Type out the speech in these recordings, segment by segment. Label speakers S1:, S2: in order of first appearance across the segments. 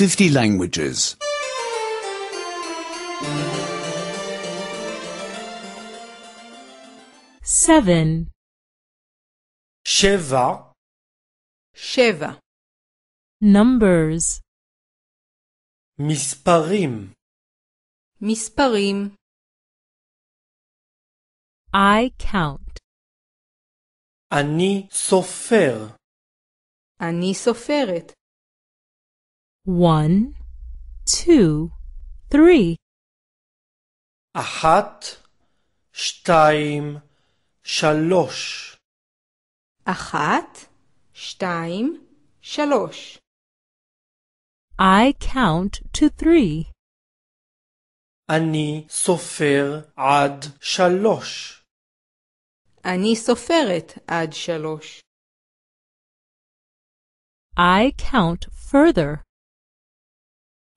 S1: 50 languages. 7 Sheva Sheva Numbers Misparim Misparim I count Ani sofer. Ani soferet. One, two, three. אחת, שתיים, שלוש. אחת, שתיים, שלוש. I count to three. אני סופר עד שלוש. אני סופרת עד שלוש. I count further.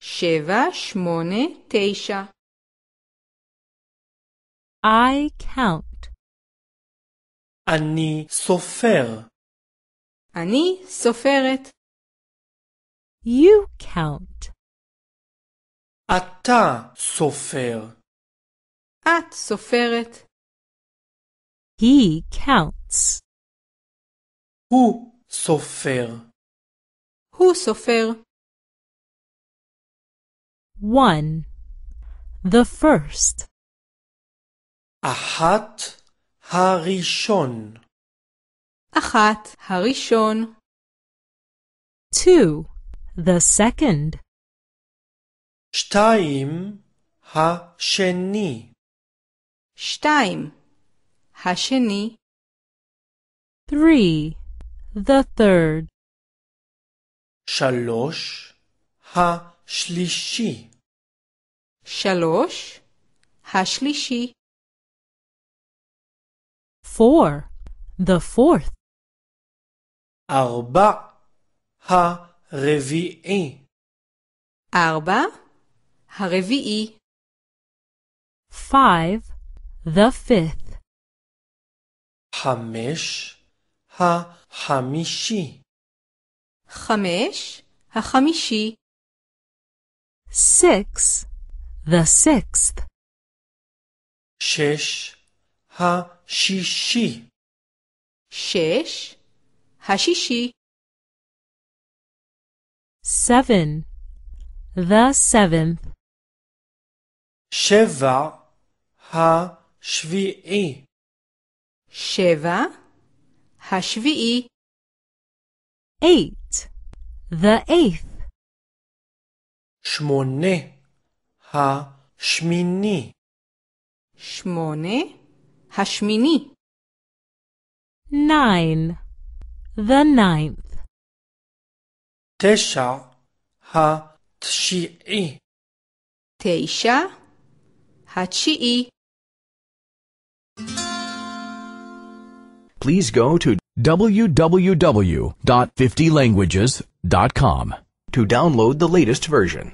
S1: Sheva Shmone Teisha. I count. Ani Sofer. Ani Soferet. You count. Ata Sofer. At Soferet. He counts. Who Sofer. Who Sofer one, the first. אחת הראשון. אחת הראשון. Two, the second. שתיים השני. שתיים השני. Three, the third. שלוש השלישי. שלישי. שלוש, השלישי. Four, the fourth. ארבע, הרביעי. ארבע, הרביעי. Five, the fifth. חמש, החמישי. חמש, החמישי six the sixth shish ha shishi shish ha shishi seven the seventh sheva ha shvi'i sheva ha shvi'i eight the eighth Shmone ha shmini. Shmone ha shmini. Nine. The ninth. Tesha ha tshi'i. Tesha ha tshi'i. Please go to www.50languages.com to download the latest version.